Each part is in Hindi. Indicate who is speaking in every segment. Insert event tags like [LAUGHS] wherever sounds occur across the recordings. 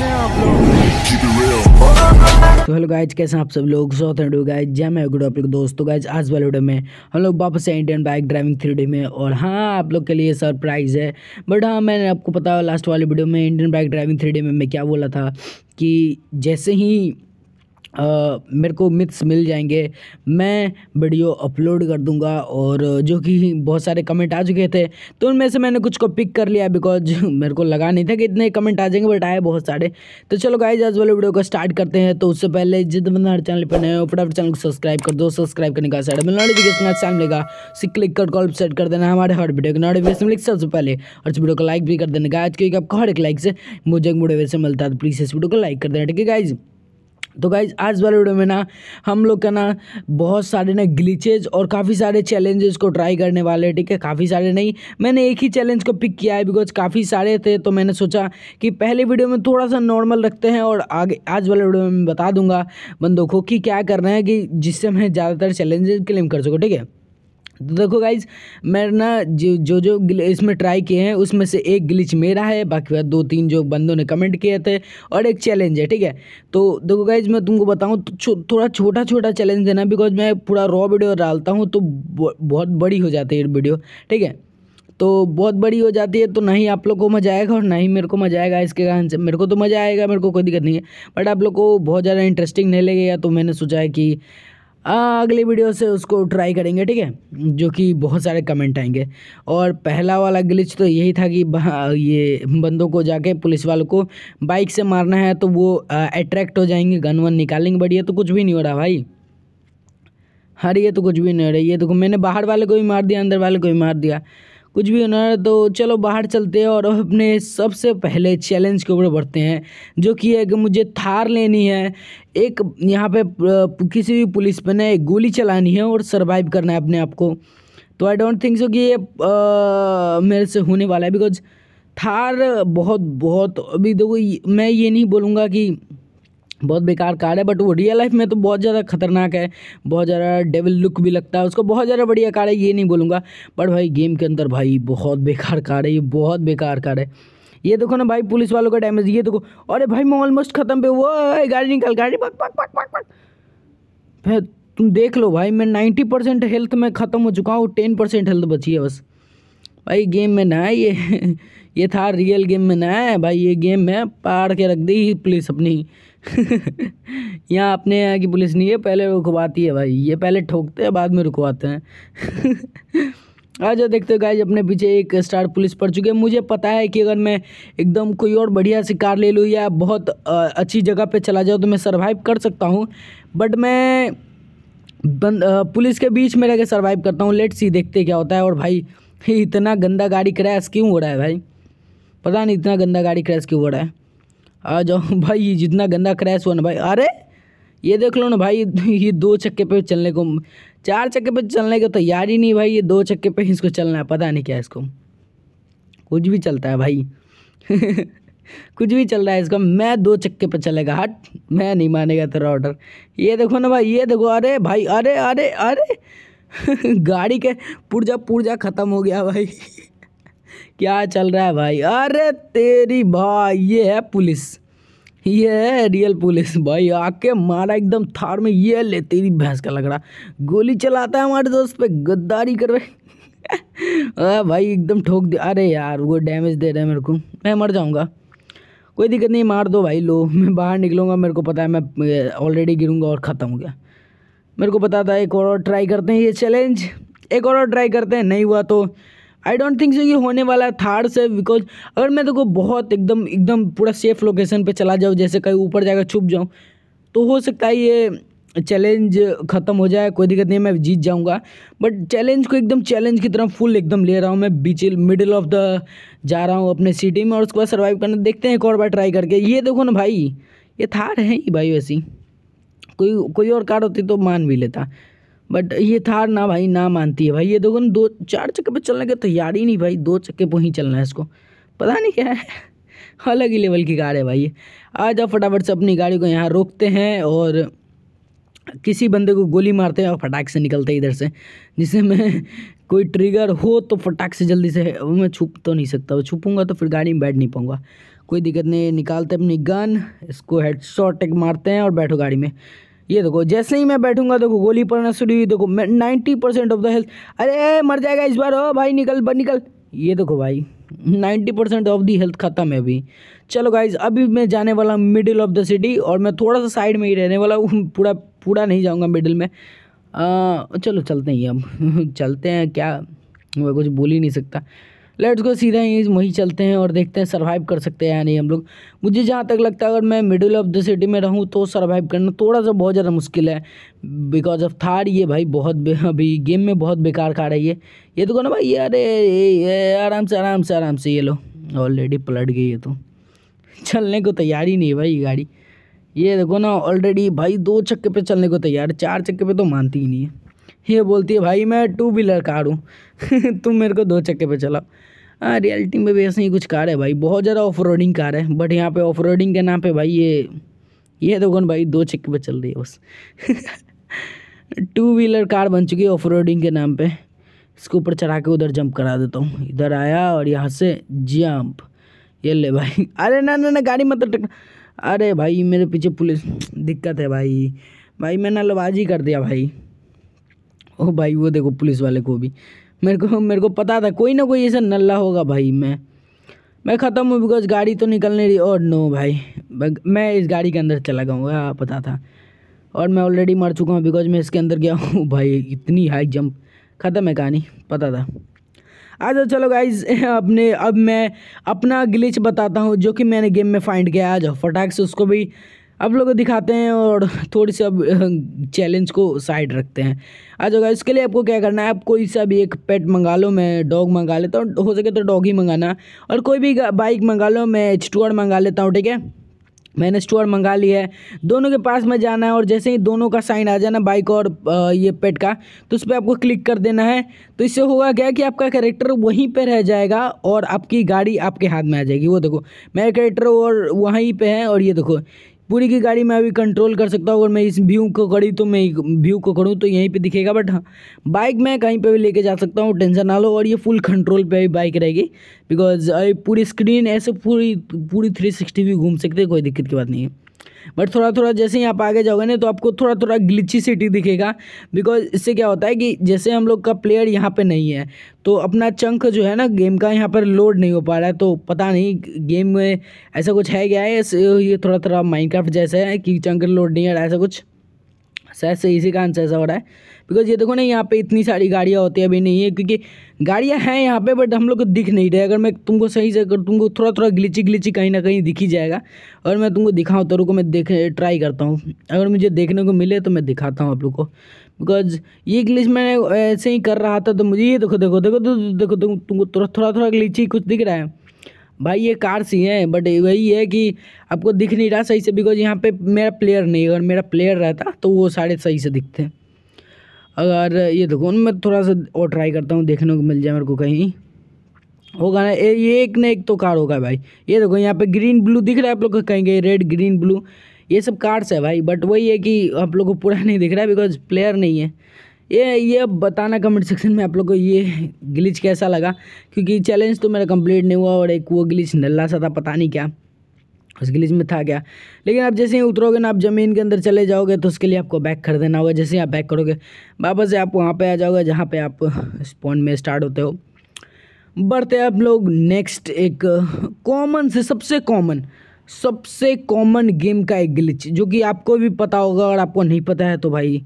Speaker 1: तो हेलो गाइज कैसे हैं आप सब लोग सौथ एंड गाइज जय मैं गुड आप लोग दोस्तों गाइज आज वाले वीडियो में हम लोग वापस से इंडियन बाइक ड्राइविंग थ्री में और हाँ आप लोग के लिए सरप्राइज़ है बट हाँ मैंने आपको पता लास्ट वाले वीडियो में इंडियन बाइक ड्राइविंग थ्री में मैं क्या बोला था कि जैसे ही मेरे को मिथ्स मिल जाएंगे मैं वीडियो अपलोड कर दूंगा और जो कि बहुत सारे कमेंट आ चुके थे तो उनमें से मैंने कुछ को पिक कर लिया बिकॉज [LAUGHS] मेरे को लगा नहीं था कि इतने कमेंट आ जाएंगे बट आए बहुत सारे तो चलो गाइज आज वाले वीडियो को स्टार्ट करते हैं तो उससे पहले जिद बंदा हर चैनल पर नए हो फटाफट चैनल को सब्सक्राइब कर दो सब्सक्राइब करने का साइड में नोटिफिकेशन अच्छा मिलेगा उसे क्लिक कर कॉल सेट कर देना हमारे हर वीडियो को नोटिफिकेशन मिले सबसे पहले और इस वीडियो को लाइक भी कर देने का आज क्योंकि आपको हर एक लाइक से मुझे एक वैसे मिलता है तो प्लीज़ इस वीडियो को लाइक कर देना ठीक है गाइज़ तो गाइज आज वाले वीडियो में ना हम लोग का ना बहुत सारे ना ग्लीचेज़ और काफ़ी सारे चैलेंजेस को ट्राई करने वाले हैं ठीक है काफ़ी सारे नहीं मैंने एक ही चैलेंज को पिक किया है बिकॉज काफ़ी सारे थे तो मैंने सोचा कि पहले वीडियो में थोड़ा सा नॉर्मल रखते हैं और आगे आज वाले वीडियो में बता दूंगा बंदों को कि क्या करना है कि जिससे मैं ज़्यादातर चैलेंजेस क्लेम कर सकूँ ठीक है तो देखो गाइज मैं ना जो जो जो इसमें ट्राई किए हैं उसमें से एक ग्लिच मेरा है बाकी दो तीन जो बंदों ने कमेंट किए थे और एक चैलेंज है ठीक है तो देखो गाइज मैं तुमको बताऊँ तो छो, थोड़ा छोटा छोटा चैलेंज देना बिकॉज मैं पूरा रॉ वीडियो डालता हूँ तो बहुत बड़ी हो जाती है वीडियो ठीक है तो बहुत बड़ी हो जाती है तो ना ही आप लोग को मज़ा आएगा और ना ही मेरे को मज़ा आएगा इसके कारण से मेरे को तो मज़ा आएगा मेरे को कोई दिक्कत नहीं है बट आप लोग को बहुत ज़्यादा इंटरेस्टिंग नहीं लगेगा तो मैंने सोचा है कि अगले वीडियो से उसको ट्राई करेंगे ठीक है जो कि बहुत सारे कमेंट आएंगे और पहला वाला ग्लिच तो यही था कि ये बंदों को जाके पुलिस वालों को बाइक से मारना है तो वो अट्रैक्ट हो जाएंगे गन वन निकालेंगे बढ़िया ये तो कुछ भी नहीं हो रहा भाई अरे ये तो कुछ भी नहीं हो रहा ये तो मैंने बाहर वाले को भी मार दिया अंदर वाले को भी मार दिया कुछ भी होना है तो चलो बाहर चलते हैं और अपने सबसे पहले चैलेंज के ऊपर बढ़ते हैं जो कि है कि मुझे थार लेनी है एक यहाँ पे किसी भी पुलिस पर ना एक गोली चलानी है और सर्वाइव करना है अपने आप को तो आई डोंट थिंक सो कि ये आ, मेरे से होने वाला है बिकॉज थार बहुत बहुत अभी देखो मैं ये नहीं बोलूँगा कि बहुत बेकार कार है बट वो रियल लाइफ में तो बहुत ज़्यादा खतरनाक है बहुत ज़्यादा डेवल लुक भी लगता है उसको बहुत ज़्यादा बढ़िया कार है ये नहीं बोलूँगा बट भाई गेम के अंदर भाई बहुत बेकार कार है ये बहुत बेकार कार है ये देखो ना भाई पुलिस वालों का डैमेज ये देखो अरे भाई मैं ऑलमोस्ट ख़त्म पे वो गाड़ी निकल गाड़ी पक पक पक पक पक भाई तुम देख लो भाई मैं नाइन्टी परसेंट हेल्थ में ख़त्म हो चुका हूँ टेन परसेंट हेल्थ बची है बस भाई गेम में ना है ये [LAUGHS] ये था रियल गेम में ना है भाई ये गेम में पार के रख दी पुलिस अपनी [LAUGHS] यहाँ अपने यहाँ की पुलिस नहीं है पहले रुकवाती है भाई ये पहले ठोकते हैं बाद में रुकवाते हैं [LAUGHS] आज देखते हो गाइज अपने पीछे एक स्टार पुलिस पड़ चुकी है मुझे पता है कि अगर मैं एकदम कोई और बढ़िया सी कार ले लूँ या बहुत अच्छी जगह पे चला जाऊँ तो मैं सर्वाइव कर सकता हूँ बट मैं बंद पुलिस के बीच में रह सर्वाइव करता हूँ लेट सी देखते क्या होता है और भाई [LAUGHS] इतना गंदा गाड़ी क्रैश क्यों हो रहा है भाई पता नहीं इतना गंदा गाड़ी क्रैश क्यों हो रहा है आ जाओ [LAUGHS] भाई ये जितना गंदा क्रैश हुआ ना भाई अरे ये देख लो ना भाई [LAUGHS] ये दो चक्के पे चलने को चार चक्के पे चलने को तो तैयार ही नहीं भाई ये दो चक्के पे इसको चलना है पता नहीं क्या इसको कुछ भी चलता है भाई [LAUGHS] कुछ भी चल रहा है इसका मैं दो चक्के पे चलेगा हट मैं नहीं मानेगा तेरा ऑर्डर ये देखो ना भाई ये देखो अरे भाई अरे अरे अरे गाड़ी के पुर्जा पुर्जा ख़त्म हो गया भाई क्या चल रहा है भाई अरे तेरी भाई ये है पुलिस ये है रियल पुलिस भाई आके मारा एकदम थार में ये ले तेरी भैंस का लग रहा गोली चलाता है हमारे दोस्त पे गद्दारी करवे [LAUGHS] भाई एकदम ठोक दे अरे यार वो डैमेज दे रहा है मेरे को मैं मर जाऊँगा कोई दिक्कत नहीं मार दो भाई लो मैं बाहर निकलूँगा मेरे को पता है मैं ऑलरेडी गिरूँगा और ख़त्म हो गया मेरे को पता था एक और ट्राई करते हैं ये चैलेंज एक और ट्राई करते हैं नहीं हुआ तो आई डोंट थिंक सो ये होने वाला है थार से बिकॉज अगर मैं देखो बहुत एकदम एकदम पूरा सेफ लोकेशन पे चला जाऊँ जैसे कहीं ऊपर जाकर छुप जाऊँ तो हो सकता है ये चैलेंज ख़त्म हो जाए कोई दिक्कत नहीं मैं जीत जाऊंगा बट चैलेंज को एकदम चैलेंज की तरह फुल एकदम ले रहा हूँ मैं बीच मिडिल ऑफ द जा रहा हूँ अपने सिटी में और उसके बाद सर्वाइव करना देखते हैं एक और बार ट्राई करके ये देखो ना भाई ये थार है ही भाई वैसी कोई कोई और कार होती तो मान भी लेता बट ये थार ना भाई ना मानती है भाई ये देखो ना दो चार चक्के पे चलने की तैयारी ही नहीं भाई दो चक्के पे ही चलना है इसको पता नहीं क्या है [LAUGHS] अलग ही लेवल की कार है भाई ये आ जाओ फटाफट से अपनी गाड़ी को यहाँ रोकते हैं और किसी बंदे को गोली मारते हैं और फटाक से निकलते हैं इधर से जिससे मैं [LAUGHS] कोई ट्रिगर हो तो फटाक से जल्दी से मैं छुप तो नहीं सकता छुपूंगा तो फिर गाड़ी में बैठ नहीं पाऊंगा कोई दिक्कत नहीं निकालते अपनी गन इसको हेड शॉट एक मारते हैं और बैठो गाड़ी में ये देखो जैसे ही मैं बैठूंगा देखो गोली पड़ना शुरू हुई देखो ninety percent of the health अरे मर जाएगा इस बार ओ भाई निकल ब निकल ये देखो भाई ninety percent of the health खत्म है अभी चलो गाइज अभी मैं जाने वाला हूँ मिडिल ऑफ द सिटी और मैं थोड़ा सा साइड में ही रहने वाला हूँ [LAUGHS] पूरा पूरा नहीं जाऊँगा मिडिल में आ, चलो चलते हैं अब [LAUGHS] चलते हैं क्या मैं कुछ बोल ही नहीं सकता लेट्स गो सीधा ही वहीं चलते हैं और देखते हैं सर्वाइव कर सकते हैं या नहीं हम लोग मुझे जहाँ तक लगता है अगर मैं मिडिल ऑफ द सिटी में रहूँ तो सर्वाइव करना थोड़ा सा बहुत ज़्यादा मुश्किल है बिकॉज ऑफ थार ये भाई बहुत अभी गेम में बहुत बेकार खा रही है ये तो ना भाई अरे आराम से आराम से आराम से ये लो ऑलरेडी पलट गई है तो चलने को तैयार ही नहीं है भाई ये गाड़ी ये देखो ना ऑलरेडी भाई दो चक्के पे चलने को तैयार है चार चक्के पे तो मानती ही नहीं है ये बोलती है भाई मैं टू व्हीलर कार हूँ [LAUGHS] तुम मेरे को दो चक्के पे चलाओ हाँ रियलिटी में भी ऐसे ही कुछ कार है भाई बहुत ज़्यादा ऑफ रोडिंग कार है बट यहाँ पे ऑफ रोडिंग के नाम पे भाई ये ये तो कौन भाई दो चक्के पे चल रही है बस टू व्हीलर कार बन चुकी है ऑफ रोडिंग के नाम पर इसके ऊपर चढ़ा के उधर जंप करा देता हूँ इधर आया और यहाँ से जंप ये ले भाई [LAUGHS] अरे ना ना ना गाड़ी मत टक अरे भाई मेरे पीछे पुलिस दिक्कत है भाई भाई मैंने लबाजी कर दिया भाई ओ भाई वो देखो पुलिस वाले को भी मेरे को मेरे को पता था कोई ना कोई ऐसा नल्ला होगा भाई मैं मैं ख़त्म हूँ बिकॉज गाड़ी तो निकलने रही और नो भाई मैं इस गाड़ी के अंदर चला गया पता था और मैं ऑलरेडी मर चुका हूँ बिकॉज मैं इसके अंदर गया हूँ [LAUGHS] भाई इतनी हाई जंप ख़त्म है कहानी पता था अच्छा चलो गाइज [LAUGHS] अपने अब मैं अपना ग्लिच बताता हूँ जो कि मैंने गेम में फाइंड किया आज फटाक से उसको भी अब लोग दिखाते हैं और थोड़ी सी अब चैलेंज को साइड रखते हैं अच्छा होगा इसके लिए आपको क्या करना है आप कोई सा भी एक पेट मंगा लो मैं डॉग मंगा लेता हूँ हो सके तो डॉग ही मंगाना और कोई भी बाइक मंगा लो मैं स्टूअर मंगा लेता हूँ ठीक है मैंने स्टोर मंगा लिया है दोनों के पास में जाना है और जैसे ही दोनों का साइन आ जाना बाइक और ये पेट का तो उस पर आपको क्लिक कर देना है तो इससे होगा क्या कि आपका कैरेक्टर वहीं पर रह जाएगा और आपकी गाड़ी आपके हाथ में आ जाएगी वो देखो मेरा कैरेक्टर और वहीं पर है और ये देखो पूरी की गाड़ी मैं अभी कंट्रोल कर सकता हूँ अगर मैं इस व्यू को करी तो मैं व्यू को करूँ तो यहीं पे दिखेगा बट हाँ बाइक मैं कहीं पे भी लेके जा सकता हूँ टेंशन ना लो और ये फुल कंट्रोल पे भी बाइक रहेगी बिकॉज पूरी स्क्रीन ऐसे पूरी पूरी थ्री सिक्सटी भी घूम सकते कोई दिक्कत की बात नहीं है बट थोड़ा थोड़ा जैसे ही आप आगे जाओगे ना तो आपको थोड़ा थोड़ा ग्लिची सिटी दिखेगा बिकॉज इससे क्या होता है कि जैसे हम लोग का प्लेयर यहाँ पे नहीं है तो अपना चंक जो है ना गेम का यहाँ पर लोड नहीं हो पा रहा है तो पता नहीं गेम में ऐसा कुछ है क्या है ये थोड़ा थोड़ा माइंड जैसा है कि चंक लोड नहीं है ऐसा कुछ शायद से इसी का आंसर ऐसा हो रहा है बिकॉज ये देखो ना यहाँ पे इतनी सारी गाड़ियाँ होती है अभी नहीं है क्योंकि गाड़ियाँ हैं यहाँ पे बट हम लोग को दिख नहीं रहे अगर मैं तुमको सही से अगर तुमको थोड़ा थोड़ा ग्लिची ग्लिची कहीं ना कहीं दिखी जाएगा और मैं तुमको दिखाऊँ तो रुको मैं देख ट्राई करता हूँ अगर मुझे देखने को मिले तो मैं दिखाता हूँ आप लोग को बिकॉज ये ग्लिच मैंने ऐसे ही कर रहा था तो मुझे ये देखो देखो देखो देखो देखो तुमको थोड़ा थोड़ा थोड़ा ग्लिची कुछ दिख रहा है भाई ये कार्स ही हैं बट वही है कि आपको दिख नहीं रहा सही से बिकॉज यहाँ पे मेरा प्लेयर नहीं अगर मेरा प्लेयर रहता तो वो सारे सही से दिखते अगर ये देखो मैं थोड़ा सा और ट्राई करता हूँ देखने को मिल जाए मेरे को कहीं होगा ना ये एक ना एक तो कार होगा भाई ये देखो यहाँ पे ग्रीन ब्लू दिख रहा है आप लोग को कहेंगे रेड ग्रीन ब्लू ये सब कार्स है भाई बट वही है कि आप लोग को पूरा [LAUGHS] नहीं दिख रहा है बिकॉज प्लेयर नहीं है ये ये बताना कमेंट सेक्शन में आप लोग को ये ग्लिच कैसा लगा क्योंकि चैलेंज तो मेरा कंप्लीट नहीं हुआ और एक वो ग्लिच नल्ला सा था पता नहीं क्या उस ग्लिच में था क्या लेकिन आप जैसे ही उतरोगे ना आप ज़मीन के अंदर चले जाओगे तो उसके लिए आपको बैक कर देना होगा जैसे ही आप बैक करोगे वापस से आप वहाँ पर आ जाओगे जहाँ पर आप स्पॉन में स्टार्ट होते हो बढ़ते आप लोग नेक्स्ट एक कॉमन से सबसे कॉमन सबसे कॉमन गेम का एक गिलिच जो कि आपको भी पता होगा और आपको नहीं पता है तो भाई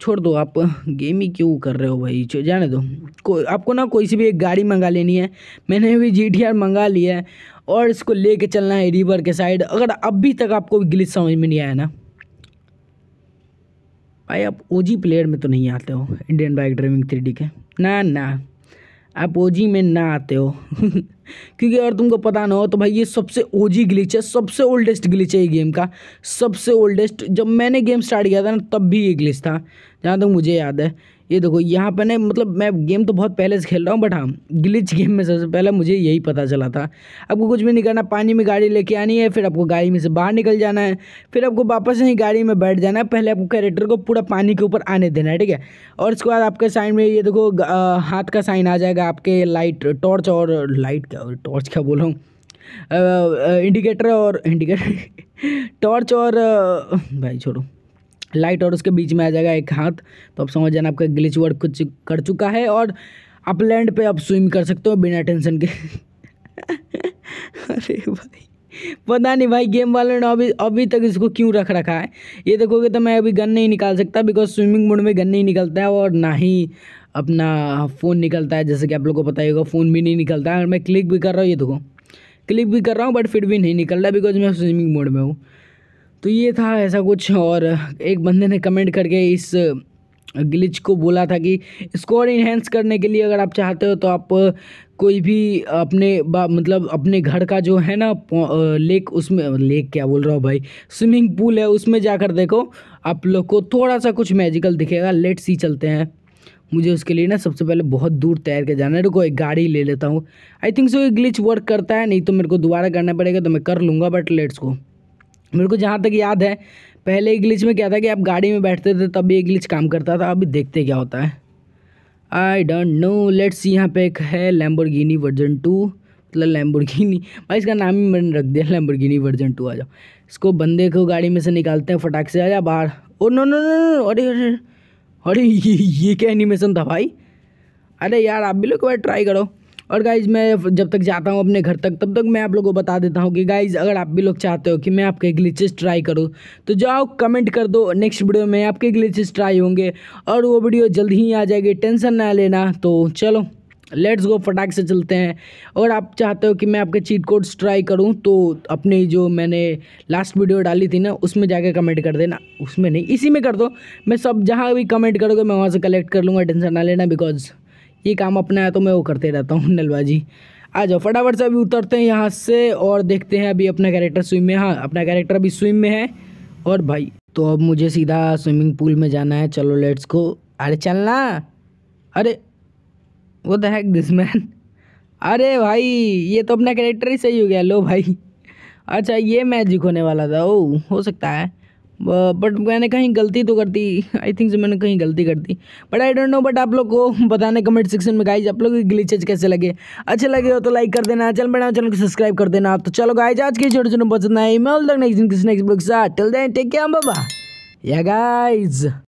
Speaker 1: छोड़ दो आप गेम ही क्यों कर रहे हो भाई जाने दो को आपको ना कोई सी भी एक गाड़ी मंगा लेनी है मैंने भी जी टी आर मंगा लिया है और इसको ले कर चलना है रिवर के साइड अगर अभी तक आपको ग्लिच समझ में नहीं आया ना भाई आप ओजी प्लेयर में तो नहीं आते हो इंडियन बाइक ड्राइविंग थ्री के ना ना आप ओजी में ना आते हो [LAUGHS] क्योंकि अगर तुमको पता ना हो तो भाई ये सबसे ओजी ग्लिच है सबसे ओल्डेस्ट ग्लिच है ये गेम का सबसे ओल्डेस्ट जब मैंने गेम स्टार्ट किया था ना तब भी ये ग्लिच था जहाँ तक तो मुझे याद है ये देखो यहाँ पर ना मतलब मैं गेम तो बहुत पहले से खेल रहा हूँ बट हाँ ग्लिच गेम में सबसे पहले मुझे यही पता चला था आपको कुछ भी नहीं करना पानी में गाड़ी लेके आनी है फिर आपको गाड़ी में से बाहर निकल जाना है फिर आपको वापस यहीं गाड़ी में बैठ जाना है पहले आपको कैरेक्टर को पूरा पानी के ऊपर आने देना है ठीक है और उसके बाद आपके साइन में ये देखो हाथ का साइन आ जाएगा आपके लाइट टॉर्च और लाइट का टॉर्च क्या बोल रहा हूँ इंडिकेटर और इंडिकेटर टॉर्च [LAUGHS] और भाई छोड़ो लाइट और उसके बीच में आ जाएगा एक हाथ तो आप समझ जाना आपका ग्लिच वर्ड कुछ कर चुका है और अपलैंड पे आप स्विम कर सकते हो बिना टेंशन के अरे भाई पता नहीं भाई गेम वाले ने अभी अभी तक इसको क्यों रख रखा है ये देखोगे तो मैं अभी गन नहीं निकाल सकता बिकॉज स्विमिंग मोड में गन नहीं निकलता है और ना ही अपना फ़ोन निकलता है जैसे कि आप लोगों को पता ही होगा फ़ोन भी नहीं निकलता है और मैं क्लिक भी कर रहा हूँ ये देखो क्लिक भी कर रहा हूँ बट फिर भी नहीं निकल रहा बिकॉज मैं स्विमिंग मोड में हूँ तो ये था ऐसा कुछ और एक बंदे ने कमेंट करके इस ग्लिच को बोला था कि स्कोर इन्हेंस करने के लिए अगर आप चाहते हो तो आप कोई भी अपने मतलब अपने घर का जो है ना लेक उसमें लेक क्या बोल रहा हूँ भाई स्विमिंग पूल है उसमें जाकर देखो आप लोग को थोड़ा सा कुछ मैजिकल दिखेगा लेट सी चलते हैं मुझे उसके लिए ना सबसे पहले बहुत दूर तैर के जाना है रुको एक गाड़ी ले लेता हूँ आई थिंक सो ये ग्लिच वर्क करता है नहीं तो मेरे को दोबारा करना पड़ेगा तो मैं कर लूँगा बट लेट्स को मेरे को जहाँ तक याद है पहले ग्लिच में क्या था कि आप गाड़ी में बैठते थे तब भी ग्लिच काम करता था अभी देखते क्या होता है आई डोंट नो लेट्स यहाँ पे एक है लैम्बोर्गिनी वर्जन टू मतलब लैम्बोर्गिनी भाई इसका नाम ही मैंने रख दिया लैम्बोर्गिनी वर्जन टू आ जाओ इसको बंदे को गाड़ी में से निकालते हैं फटाक से आ जा बाहर ओ नो नो नो अरे अरे अरे ये ये क्या एनिमेशन था भाई अरे यार आप भी लोग एक बार ट्राई करो और गाइज़ मैं जब तक जाता हूँ अपने घर तक तब तक मैं आप लोगों को बता देता हूँ कि गाइज़ अगर आप भी लोग चाहते हो कि मैं आपके ग्लिचेस ट्राई करूँ तो जाओ कमेंट कर दो नेक्स्ट वीडियो में आपके ग्लिचेस ट्राई होंगे और वो वीडियो जल्द ही आ जाएगी टेंशन ना लेना तो चलो लेट्स गो फटाक से चलते हैं और आप चाहते हो कि मैं आपके चीट कोड्स ट्राई करूं तो अपनी जो मैंने लास्ट वीडियो डाली थी ना उसमें जाके कमेंट कर देना उसमें नहीं इसी में कर दो मैं सब जहां भी कमेंट करोगे मैं वहां से कलेक्ट कर लूँगा टेंशन ना लेना बिकॉज ये काम अपना है तो मैं वो करते रहता हूँ नलबाजी आ जाओ फटाफट से अभी उतरते हैं यहाँ से और देखते हैं अभी अपना कैरेक्टर स्विम में हाँ अपना कैरेक्टर अभी स्विम में है और भाई तो अब मुझे सीधा स्विमिंग पूल में जाना है चलो लेट्स को अरे चलना अरे वो द हैक दिस मैन अरे भाई ये तो अपना कैरेक्टर ही सही हो गया लो भाई अच्छा ये मैजिक होने वाला था ओ हो सकता है बट uh, मैंने कहीं गलती तो कर दी आई थिंक मैंने कहीं गलती कर दी but I don't know but आप लोग को बताने कमेंट सेक्शन में गाइज आप लोग ग्लीचेज कैसे लगे अच्छे लगे हो तो लाइक कर देना चल बना चैनल को सब्सक्राइब कर देना आप तो चलो गाइज आज के छोटे छोटे पसंद आए मैं टेक केयर बाबा या गाइज